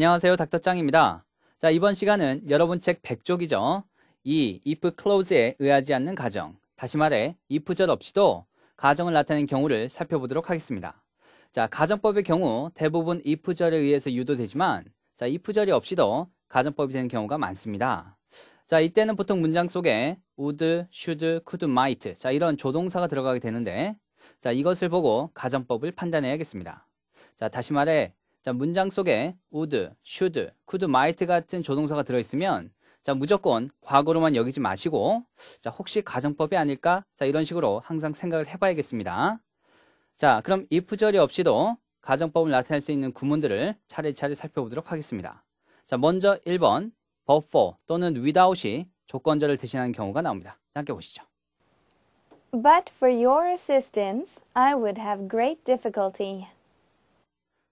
안녕하세요. 닥터짱입니다. 자, 이번 시간은 여러분 책 100쪽이죠. 이 if close에 의하지 않는 가정, 다시 말해 if절 없이도 가정을 나타낸 경우를 살펴보도록 하겠습니다. 자, 가정법의 경우 대부분 if절에 의해서 유도되지만 자, if절이 없이도 가정법이 되는 경우가 많습니다. 자, 이때는 보통 문장 속에 would, should, could, might 자, 이런 조동사가 들어가게 되는데 자, 이것을 보고 가정법을 판단해야겠습니다. 자, 다시 말해 자, 문장 속에 would, should, could, might 같은 조동사가 들어있으면 자, 무조건 과거로만 여기지 마시고 자, 혹시 가정법이 아닐까? 자, 이런 식으로 항상 생각을 해봐야겠습니다. 자, 그럼 if절이 없이도 가정법을 나타낼 수 있는 구문들을 차례차례 살펴보도록 하겠습니다. 자, 먼저 1번 before 또는 without이 조건절을 대신하는 경우가 나옵니다. 함께 보시죠. But for your assistance, I would have great difficulty.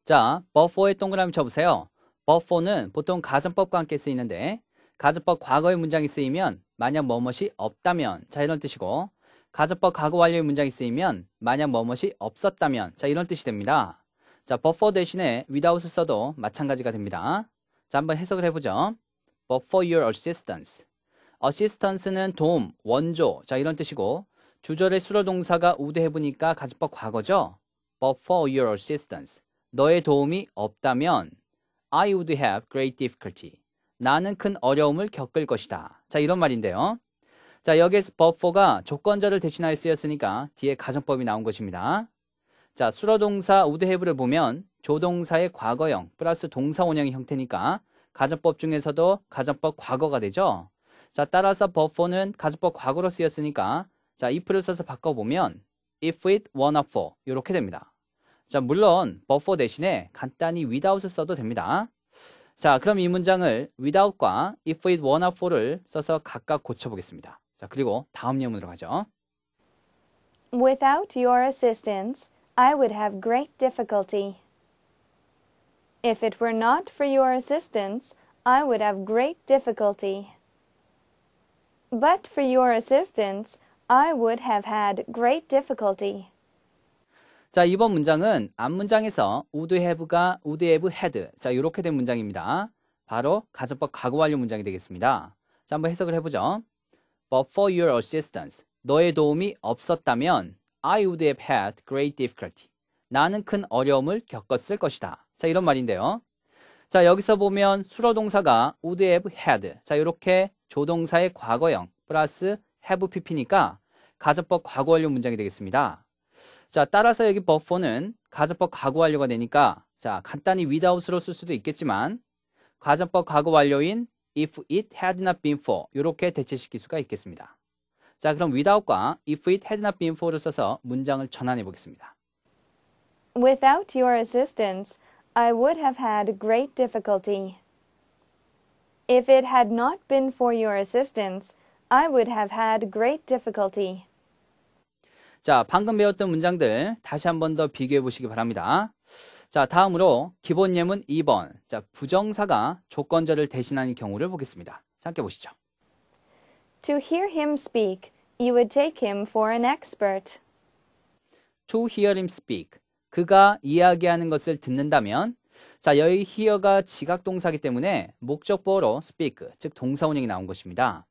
자, 버퍼의 동그라미 쳐보세요. 버퍼는 보통 가정법과 함께 쓰이는데 가정법 과거의 문장이 쓰이면 만약 뭐뭇이 없다면 자 이런 뜻이고 가정법 과거 완료의 문장이 쓰이면 만약 뭐뭇이 없었다면 자 이런 뜻이 됩니다. 자, 버퍼 대신에 without을 써도 마찬가지가 됩니다. 자, 한번 해석을 해보죠. buffer your assistance. assistance는 도움, 원조, 자, 이런 뜻이고, 주절의 수로 동사가 우대해보니까 가정법 과거죠? buffer your assistance. 너의 도움이 없다면 I would have great difficulty. 나는 큰 어려움을 겪을 것이다. 자, 이런 말인데요. 자, 여기에서 버퍼가 조건절을 대신하여 쓰였으니까 뒤에 가정법이 나온 것입니다. 자, 수로동사 would have를 보면 조동사의 과거형 플러스 동사원형의 형태니까 가정법 중에서도 가정법 과거가 되죠. 자, 따라서 버퍼는 가정법 과거로 쓰였으니까 자, if를 써서 바꿔보면 if it one up for 이렇게 됩니다. 자, 물론 버퍼 대신에 간단히 without 써도 됩니다. 자, 그럼 이 문장을 without과 if it wanna for를 써서 각각 고쳐보겠습니다. 자, 그리고 다음 예문으로 가죠. Without your assistance, I would have great difficulty. If it were not for your assistance, I would have great difficulty. But for your assistance, I would have had great difficulty. 자, 이번 문장은 앞 문장에서 would have가 would have had. 자, 이렇게 된 문장입니다. 바로 가정법 과거 완료 문장이 되겠습니다. 자, 한번 해석을 해보죠. But for your assistance, 너의 도움이 없었다면 I would have had great difficulty. 나는 큰 어려움을 겪었을 것이다. 자, 이런 말인데요. 자, 여기서 보면 수로 동사가 would have had. 자, 이렇게 조동사의 과거형 플러스 have pp니까 가정법 과거 완료 문장이 되겠습니다. 자, 따라서 여기 버퍼는 가정법 과거 완료가 되니까 자, 간단히 without으로 쓸 수도 있겠지만 가정법 과거 완료인 if it had not been for 이렇게 대체시킬 수가 있겠습니다. 자, 그럼 without과 if it had not been for를 써서 문장을 전환해 보겠습니다. Without your assistance, I would have had great difficulty. If it had not been for your assistance, I would have had great difficulty. 자, 방금 배웠던 문장들 다시 한 번 더 비교해 보시기 바랍니다. 자, 다음으로 기본 예문 2번. 자, 부정사가 조건절을 대신하는 경우를 보겠습니다. 함께 보시죠. To hear him speak, you would take him for an expert. To hear him speak. 그가 이야기하는 것을 듣는다면 자, 여기 hear가 지각 동사기 때문에 목적보로 speak, 즉 동사 운영이 나온 것입니다.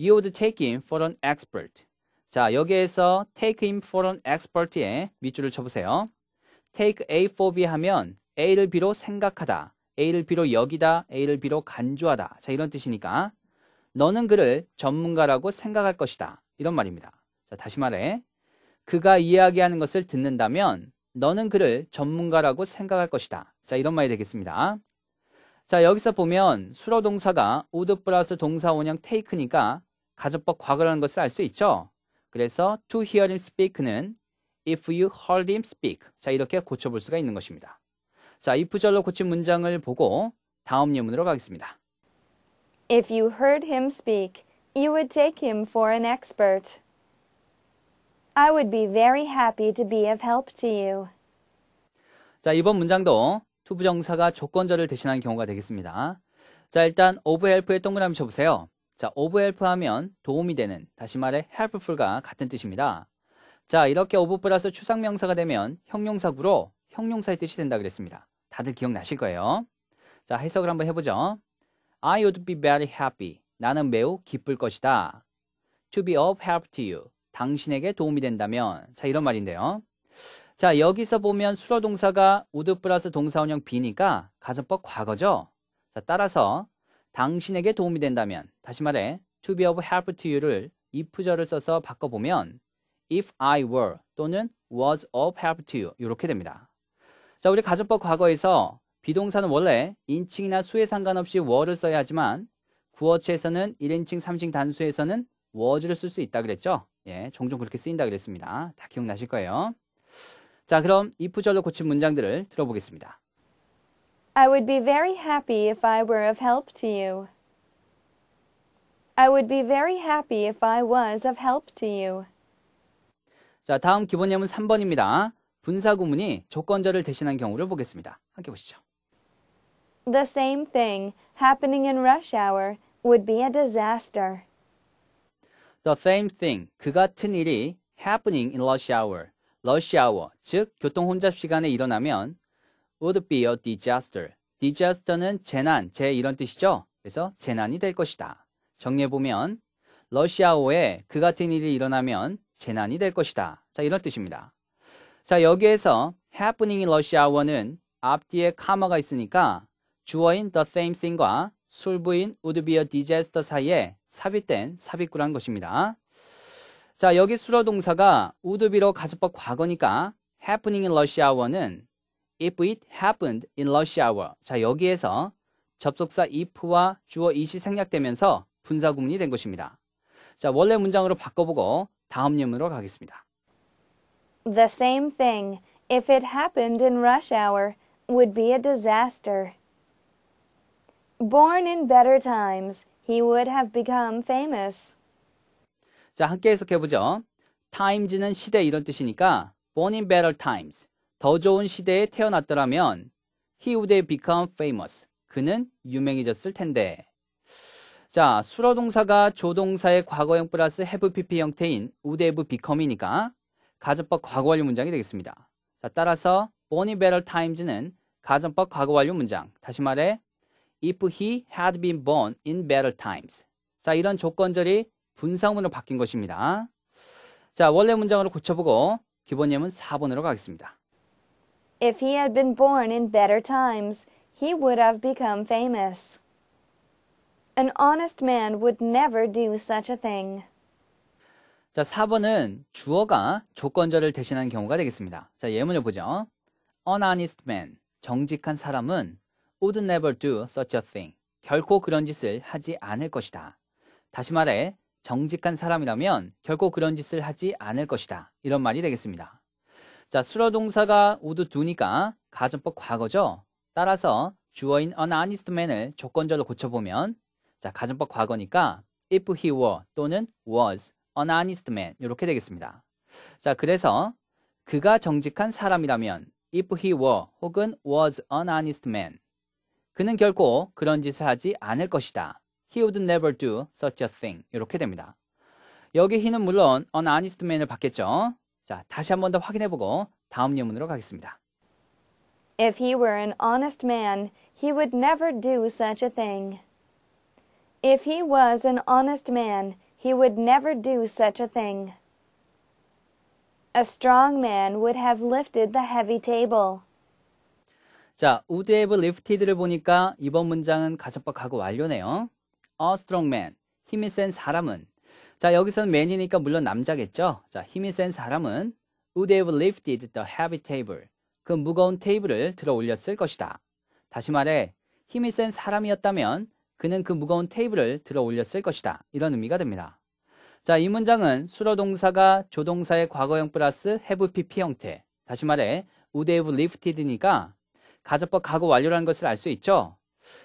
You would take him for an expert. 자, 여기에서 take him for an expert에 밑줄을 쳐보세요. take A for B 하면 A를 비로 생각하다, A를 비로 여기다, A를 비로 간주하다. 자, 이런 뜻이니까 너는 그를 전문가라고 생각할 것이다. 이런 말입니다. 자, 다시 말해. 그가 이야기하는 것을 듣는다면 너는 그를 전문가라고 생각할 것이다. 자, 이런 말이 되겠습니다. 자, 여기서 보면 수로 동사가 우드 플러스 동사 원형 테이크니까 가접법 과거라는 것을 알 수 있죠? 그래서 to hear him speak는 if you heard him speak. 자, 이렇게 고쳐볼 수가 있는 것입니다. 자, 이 부절로 고친 문장을 보고 다음 예문으로 가겠습니다. If you heard him speak, you would take him for an expert. I would be very happy to be of help to you. 자, 이번 문장도 투부정사가 조건절을 대신하는 경우가 되겠습니다. 자, 일단 of help에 동그라미 쳐보세요. 자, of help 하면 도움이 되는, 다시 말해 helpful과 같은 뜻입니다. 자, 이렇게 of 플러스 추상명사가 되면 형용사구로 형용사의 뜻이 된다 그랬습니다. 다들 기억나실 거예요. 자, 해석을 한번 해보죠. I would be very happy. 나는 매우 기쁠 것이다. To be of help to you. 당신에게 도움이 된다면. 자, 이런 말인데요. 자, 여기서 보면 수로 동사가 would 플러스 동사원형 b 니까 가정법 과거죠. 자, 따라서 당신에게 도움이 된다면 다시 말해 to be of help to you를 if절을 써서 바꿔보면 if I were 또는 was of help to you 이렇게 됩니다. 자 우리 가정법 과거에서 비동사는 원래 인칭이나 수에 상관없이 were를 써야 하지만 구어체에서는 1인칭 3칭 인 단수에서는 was를 쓸 수 있다 그랬죠? 예, 종종 그렇게 쓰인다 그랬습니다. 다 기억나실 거예요. 자 그럼 if절로 고친 문장들을 들어보겠습니다. I would be very happy if I were of help to you. I would be very happy if I was of help to you. 자, 다음 기본 예문 3번입니다. 분사 구문이 조건절을 대신한 경우를 보겠습니다. 함께 보시죠. The same thing happening in rush hour would be a disaster. The same thing, 그 같은 일이 happening in rush hour, rush hour, 즉 교통 혼잡 시간에 일어나면 would be a disaster. disaster는 재난, 재 이런 뜻이죠. 그래서 재난이 될 것이다. 정리해 보면 러시아어에 그 같은 일이 일어나면 재난이 될 것이다. 자, 이런 뜻입니다. 자, 여기에서 happening in r u s 어는 앞뒤에 카마가 있으니까 주어인 the same thing과 술부인 would be a disaster 사이에 삽입된 삽입구란 것입니다. 자, 여기 수로 동사가 would be로 가습법 과거니까 happening in r u s 어는 if it happened in rush hour. 자, 여기에서 접속사 if와 주어 it이 생략되면서 분사 구문이 된 것입니다. 자, 원래 문장으로 바꿔보고 다음 예문으로 가겠습니다. The same thing if it happened in rush hour would be a disaster. Born in better times, he would have become famous. 자, 함께 해석해 보죠. times는 시대 이런 뜻이니까 born in better times. 더 좋은 시대에 태어났더라면 he would have become famous. 그는 유명해졌을 텐데. 자, 수로 동사가 조동사의 과거형 플러스 have pp 형태인 would have become이니까 가정법 과거완료 문장이 되겠습니다. 자, 따라서 born in better times는 가정법 과거완료 문장. 다시 말해 if he had been born in better times. 자, 이런 조건절이 분사문으로 바뀐 것입니다. 자, 원래 문장으로 고쳐보고 기본 예문 4번으로 가겠습니다. If he had been born in better times, he would have become famous. An honest man would never do such a thing. 자, 4번은 주어가 조건절을 대신하는 경우가 되겠습니다. 자, 예문을 보죠. An honest man, 정직한 사람은 would never do such a thing. 결코 그런 짓을 하지 않을 것이다. 다시 말해, 정직한 사람이라면 결코 그런 짓을 하지 않을 것이다. 이런 말이 되겠습니다. 자, 수러 동사가 would do니까 가정법 과거죠. 따라서 주어인 an honest man을 조건절로 고쳐보면 자, 가정법 과거니까 if he were 또는 was an honest man 이렇게 되겠습니다. 자, 그래서 그가 정직한 사람이라면 if he were 혹은 was an honest man 그는 결코 그런 짓을 하지 않을 것이다. He would never do such a thing. 이렇게 됩니다. 여기 he는 물론 an honest man을 받겠죠. 자, 다시 한더 확인해 보고 다음 예문으로 가겠습니다. If he were an honest man, he would never do such a thing. If he was an honest man, he would never do such a thing. A strong man would have lifted the heavy table. 자, would have lifted를 보니까 이번 문장은 가정법하고 완료네요. A strong man, 힘이 센 사람은 자, 여기서는 맨이니까 물론 남자겠죠. 자, 힘이 센 사람은 would have lifted the heavy table. 그 무거운 테이블을 들어 올렸을 것이다. 다시 말해, 힘이 센 사람이었다면 그는 그 무거운 테이블을 들어 올렸을 것이다. 이런 의미가 됩니다. 자, 이 문장은 수로 동사가 조동사의 과거형 플러스 have pp 형태. 다시 말해, would have lifted니까 가접법 과거 완료라는 것을 알 수 있죠.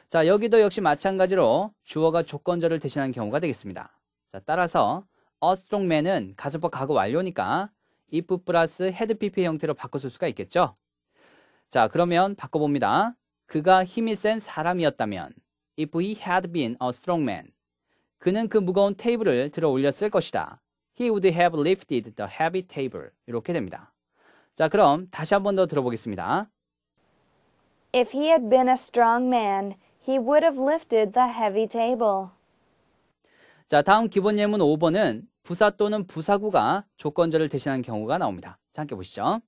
자, 여기도 역시 마찬가지로 주어가 조건절을 대신하는 경우가 되겠습니다. 자, 따라서 a strongman은 가수법 과거 완료니까 if 플러스 head pp 형태로 바꿔쓸 수가 있겠죠. 자, 그러면 바꿔봅니다. 그가 힘이 센 사람이었다면 if he had been a strongman 그는 그 무거운 테이블을 들어 올렸을 것이다. He would have lifted the heavy table. 이렇게 됩니다. 자, 그럼 다시 한 번 더 들어보겠습니다. If he had been a strong man, he would have lifted the heavy table. 자, 다음 기본 예문 5번은 부사 또는 부사구가 조건절을 대신하는 경우가 나옵니다. 자, 함께 보시죠.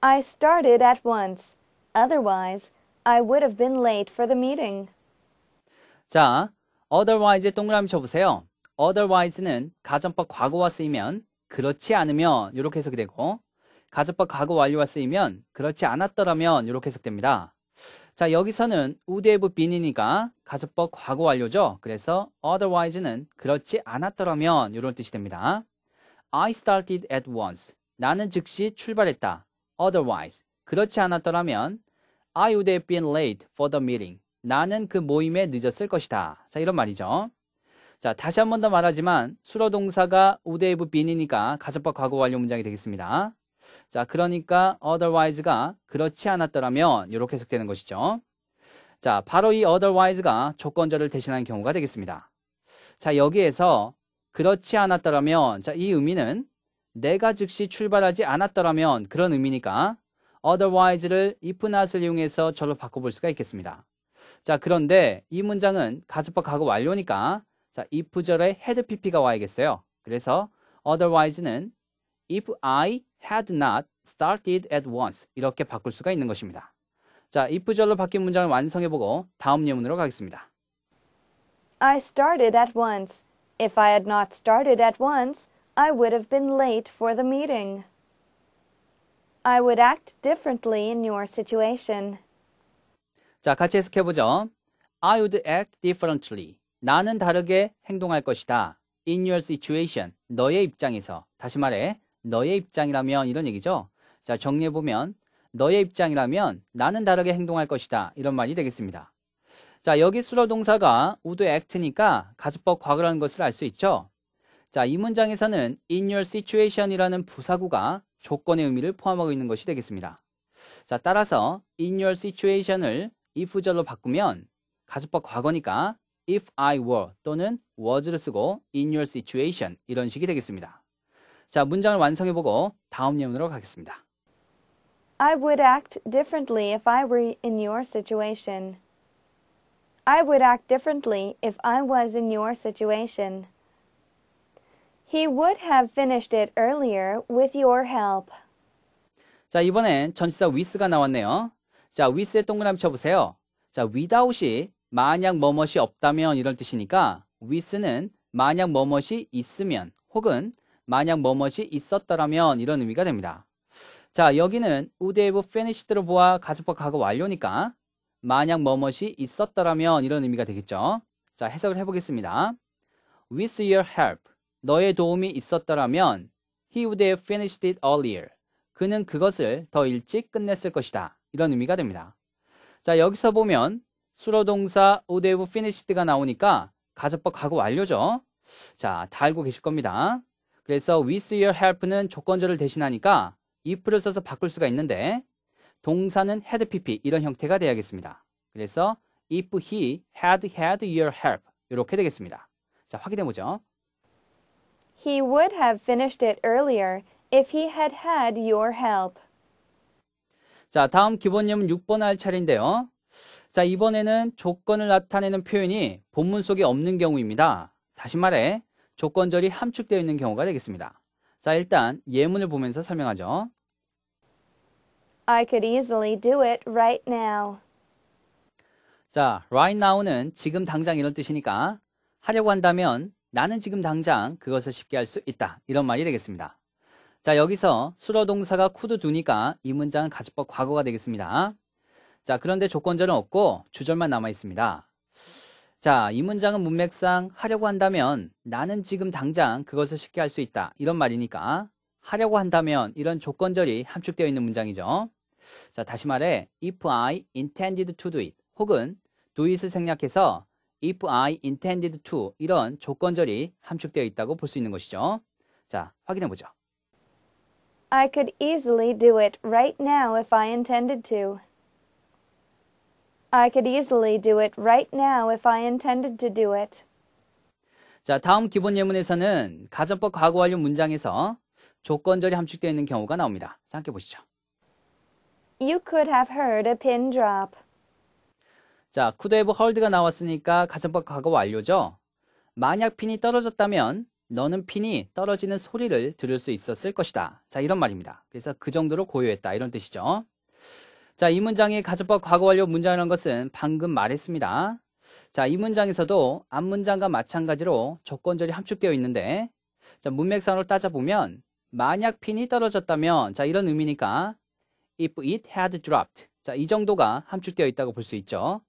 I started at once. Otherwise, I would have been late for the meeting. 자, o t h e r w i s e 동그라미 쳐보세요. otherwise는 가정법 과거와 쓰이면 그렇지 않으면 이렇게 해석이 되고 가정법 과거 완료와 쓰이면 그렇지 않았더라면 이렇게 해석됩니다. 자, 여기서는 would have b e e n 이니까 가수법 과거 완료죠. 그래서 otherwise는 그렇지 않았더라면 이런 뜻이 됩니다. I started at once. 나는 즉시 출발했다. Otherwise, 그렇지 않았더라면 I would have been late for the meeting. 나는 그 모임에 늦었을 것이다. 자, 이런 말이죠. 자, 다시 한 번 더 말하지만 수로 동사가 would have been이니까 가정법 과거 완료 문장이 되겠습니다. 자, 그러니까 otherwise가 그렇지 않았더라면 이렇게 해석되는 것이죠. 자, 바로 이 otherwise가 조건절을 대신하는 경우가 되겠습니다. 자, 여기에서 그렇지 않았더라면 자, 이 의미는 내가 즉시 출발하지 않았더라면 그런 의미니까 otherwise를 if not을 이용해서 절로 바꿔볼 수가 있겠습니다. 자, 그런데 이 문장은 가습법 가고 완료니까 자, if절에 head pp가 와야겠어요. 그래서 otherwise는 if I had not started at once 이렇게 바꿀 수가 있는 것입니다. 자, if절로 바뀐 문장을 완성해보고 다음 예문으로 가겠습니다. I started at once. If I had not started at once, I would have been late for the meeting. I would act differently in your situation. 자, 같이 해석해보죠. I would act differently. 나는 다르게 행동할 것이다. In your situation. 너의 입장에서. 다시 말해. 너의 입장이라면 이런 얘기죠. 자, 정리해보면 너의 입장이라면 나는 다르게 행동할 것이다. 이런 말이 되겠습니다. 자, 여기 수로 동사가 would act니까 가습법 과거라는 것을 알 수 있죠. 자, 이 문장에서는 in your situation이라는 부사구가 조건의 의미를 포함하고 있는 것이 되겠습니다. 자, 따라서 in your situation을 if절로 바꾸면 가습법 과거니까 if I were 또는 was를 쓰고 in your situation 이런 식이 되겠습니다. 자, 문장을 완성해보고 다음 예문으로 가겠습니다. I would act differently if I were in your situation. I would act differently if I was in your situation. He would have finished it earlier with your help. 자, 이번엔 전치사 with가 나왔네요. 자, with에 동그라미 쳐보세요. 자, without이 만약 뭐뭇이 없다면 이럴 뜻이니까 with는 만약 뭐뭇이 있으면 혹은 만약 뭐뭇이 있었더라면 이런 의미가 됩니다. 자, 여기는 would have finished로 보아 가습법 과거 완료니까 만약 뭐뭇이 있었더라면 이런 의미가 되겠죠. 자, 해석을 해보겠습니다. With your help, 너의 도움이 있었더라면 he would have finished it earlier. 그는 그것을 더 일찍 끝냈을 것이다. 이런 의미가 됩니다. 자, 여기서 보면 수로 동사 would have finished가 나오니까 가접법 과거 완료죠. 자, 다 알고 계실 겁니다. 그래서 with your help는 조건절을 대신하니까 if를 써서 바꿀 수가 있는데 동사는 had pp 이런 형태가 되어야겠습니다. 그래서 if he had had your help 이렇게 되겠습니다. 자, 확인해 보죠. He would have finished it earlier if he had had your help. 자, 다음 기본 념은 6번 할 차례인데요. 자, 이번에는 조건을 나타내는 표현이 본문 속에 없는 경우입니다. 다시 말해 조건절이 함축되어 있는 경우가 되겠습니다. 자, 일단 예문을 보면서 설명하죠. I could easily do it right now. 자, right now는 지금 당장 이런 뜻이니까 하려고 한다면 나는 지금 당장 그것을 쉽게 할 수 있다. 이런 말이 되겠습니다. 자, 여기서 수로 동사가 쿠드 두니까 이 문장은 가주법 과거가 되겠습니다. 자, 그런데 조건절은 없고 주절만 남아 있습니다. 자, 이 문장은 문맥상 하려고 한다면 나는 지금 당장 그것을 쉽게 할 수 있다. 이런 말이니까 하려고 한다면 이런 조건절이 함축되어 있는 문장이죠. 자, 다시 말해 if I intended to do it 혹은 do it을 생략해서 if I intended to 이런 조건절이 함축되어 있다고 볼 수 있는 것이죠. 자, 확인해 보죠. I could easily do it right now if I intended to. I could easily do it right now if I intended to do it. 자, 다음 기본 예문에서는 가정법 과거 완료 문장에서 조건절이 함축되어 있는 경우가 나옵니다. 자, 함께 보시죠. You could have heard a pin drop. 자, could have heard가 나왔으니까 가정법 과거 완료죠. 만약 핀이 떨어졌다면 너는 핀이 떨어지는 소리를 들을 수 있었을 것이다. 자, 이런 말입니다. 그래서 그 정도로 고요했다. 이런 뜻이죠. 자, 이문장이 가정법 과거 완료 문장이라는 것은 방금 말했습니다. 자, 이 문장에서도 앞 문장과 마찬가지로 조건절이 함축되어 있는데 자, 문맥상으로 따져보면 만약 핀이 떨어졌다면 자, 이런 의미니까 if it had dropped 자, 이 정도가 함축되어 있다고 볼 수 있죠.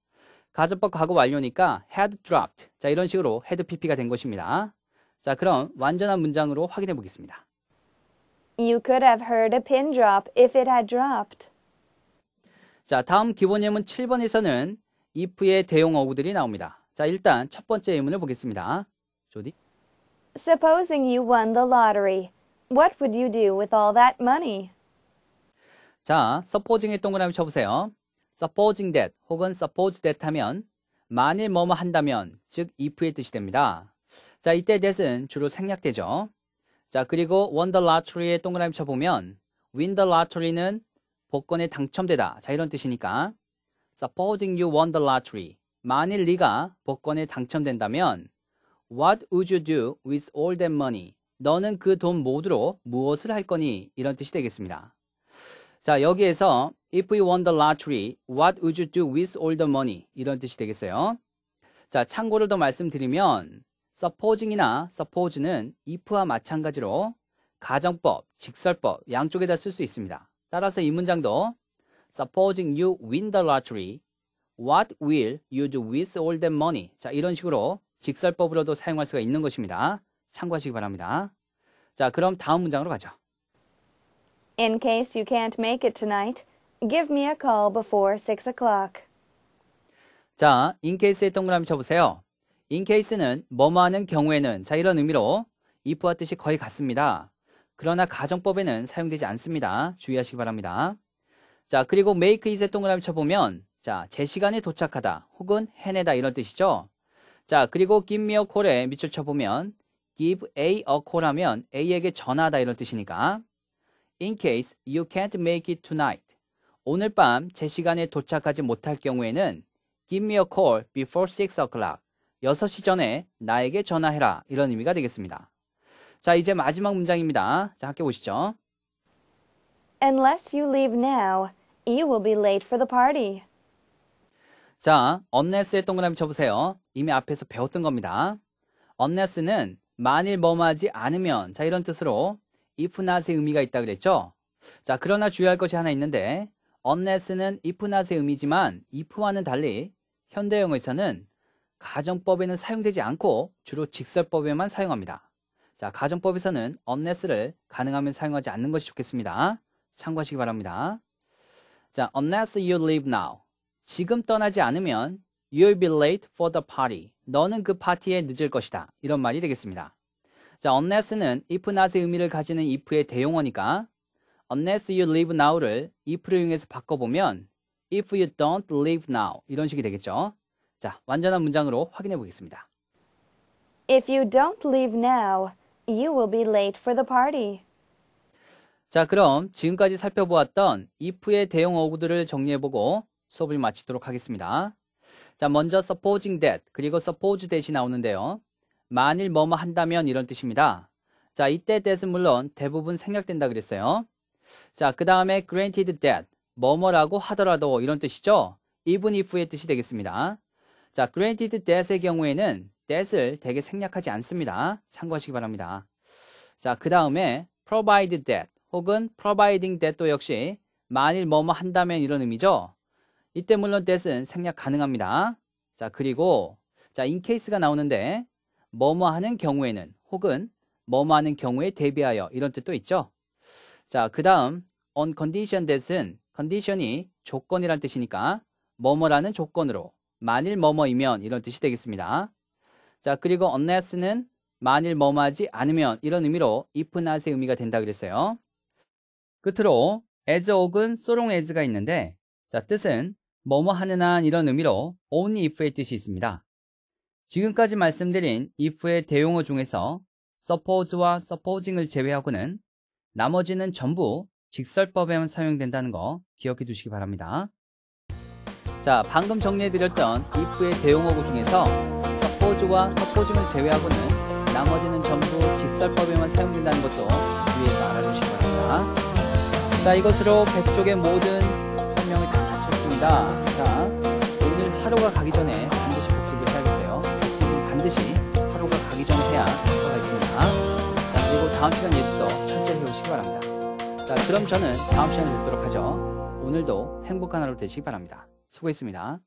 가정법 과거 완료니까 had dropped 자, 이런 식으로 had pp가 된 것입니다. 자, 그럼 완전한 문장으로 확인해 보겠습니다. You could have heard a pin drop if it had dropped. 자, 다음 기본 예문 7번에서는 if의 대용 어구들이 나옵니다. 자, 일단 첫 번째 예문을 보겠습니다. 조디. Supposing you won the lottery, what would you do with all that money? 자, supposing에 동그라미 쳐보세요. supposing that 혹은 suppose that 하면 만일 뭐뭐 한다면 즉 if의 뜻이 됩니다. 자, 이때 that은 주로 생략되죠. 자, 그리고 won the lottery에 동그라미 쳐보면 win the lottery는 복권에 당첨되다. 자, 이런 뜻이니까. Supposing you won the lottery. 만일 네가 복권에 당첨된다면 What would you do with all that money? 너는 그 돈 모두로 무엇을 할 거니? 이런 뜻이 되겠습니다. 자, 여기에서 If we won the lottery, what would you do with all the money? 이런 뜻이 되겠어요. 자, 참고를 더 말씀드리면 supposing이나 suppose는 if와 마찬가지로 가정법, 직설법 양쪽에다 쓸 수 있습니다. 따라서 이 문장도 Supposing you win the lottery, what will you do with all that money? 자, 이런 식으로 직설법으로도 사용할 수가 있는 것입니다. 참고하시기 바랍니다. 자, 그럼 다음 문장으로 가죠. In case you can't make it tonight, give me a call before 6 o'clock. 자, in case에 동그라미 쳐보세요. in case는 뭐뭐 하는 경우에는 자, 이런 의미로 if와 뜻이 거의 같습니다. 그러나 가정법에는 사용되지 않습니다. 주의하시기 바랍니다. 자, 그리고 make it에 동그라미 쳐보면 자, 제 시간에 도착하다 혹은 해내다 이런 뜻이죠. 자, 그리고 give me a call에 밑줄 쳐보면 give A a call 하면 A에게 전하다 이런 뜻이니까 in case you can't make it tonight 오늘 밤 제 시간에 도착하지 못할 경우에는 give me a call before 6 o'clock 6시 전에 나에게 전화해라 이런 의미가 되겠습니다. 자, 이제 마지막 문장입니다. 자, 함께 보시죠. Unless you leave now, you will be late for the party. 자, unless에 동그라미 쳐보세요. 이미 앞에서 배웠던 겁니다. unless는 만일 뭐뭐하지 않으면 자 이런 뜻으로 if not의 의미가 있다 그랬죠? 자, 그러나 주의할 것이 하나 있는데 unless는 if not의 의미지만 if와는 달리 현대형어에서는 가정법에는 사용되지 않고 주로 직설법에만 사용합니다. 자, 가정법에서는 unless를 가능하면 사용하지 않는 것이 좋겠습니다. 참고하시기 바랍니다. 자, unless you leave now. 지금 떠나지 않으면 you'll be late for the party. 너는 그 파티에 늦을 것이다. 이런 말이 되겠습니다. 자, unless는 if not의 의미를 가지는 if의 대용어니까 unless you leave now를 if를 이용해서 바꿔보면 if you don't leave now 이런 식이 되겠죠. 자, 완전한 문장으로 확인해 보겠습니다. If you don't leave now, You will be late for the party. 자, 그럼 지금까지 살펴보았던 if의 대용 어구들을 정리해보고 수업을 마치도록 하겠습니다. 자, 먼저 supposing that 그리고 suppose that이 나오는데요. 만일 뭐뭐 한다면 이런 뜻입니다. 자, 이때 that은 물론 대부분 생략된다 그랬어요. 자, 그 다음에 granted that 뭐뭐라고 하더라도 이런 뜻이죠. even if의 뜻이 되겠습니다. 자, granted that의 경우에는 that을 되게 생략하지 않습니다. 참고하시기 바랍니다. 자, 그 다음에 provide that 혹은 providing that도 역시 만일 뭐뭐 한다면 이런 의미죠. 이때 물론 that은 생략 가능합니다. 자, 그리고 자, in case가 나오는데 뭐뭐 하는 경우에는 혹은 뭐뭐 하는 경우에 대비하여 이런 뜻도 있죠. 자, 그 다음 on condition that은 condition이 조건이란 뜻이니까 뭐뭐라는 조건으로 만일 뭐뭐이면 이런 뜻이 되겠습니다. 자, 그리고 unless는 만일 뭐뭐하지 않으면 이런 의미로 if not의 의미가 된다 그랬어요. 끝으로 as 혹은 so long as가 있는데 자, 뜻은 뭐뭐 하는 한 이런 의미로 only if의 뜻이 있습니다. 지금까지 말씀드린 if의 대용어 중에서 suppose와 supposing을 제외하고는 나머지는 전부 직설법에만 사용된다는 거 기억해 두시기 바랍니다. 자, 방금 정리해 드렸던 if의 대용어구 중에서 포즈와서포징을 제외하고는 나머지는 전부 직설법에만 사용된다는 것도 위에 알아주시기 바랍니다. 자, 이것으로 1 0 0쪽의 모든 설명을 다 마쳤습니다. 자, 오늘 하루가 가기 전에 반드시 복습을 해야겠어요. 복습은 반드시 하루가 가기 전에 해야 효과가 있습니다. 자, 그리고 다음 시간 예습도 철저히 해오시기 바랍니다. 자, 그럼 저는 다음 시간에 뵙도록 하죠. 오늘도 행복한 하루 되시기 바랍니다. 수고했습니다.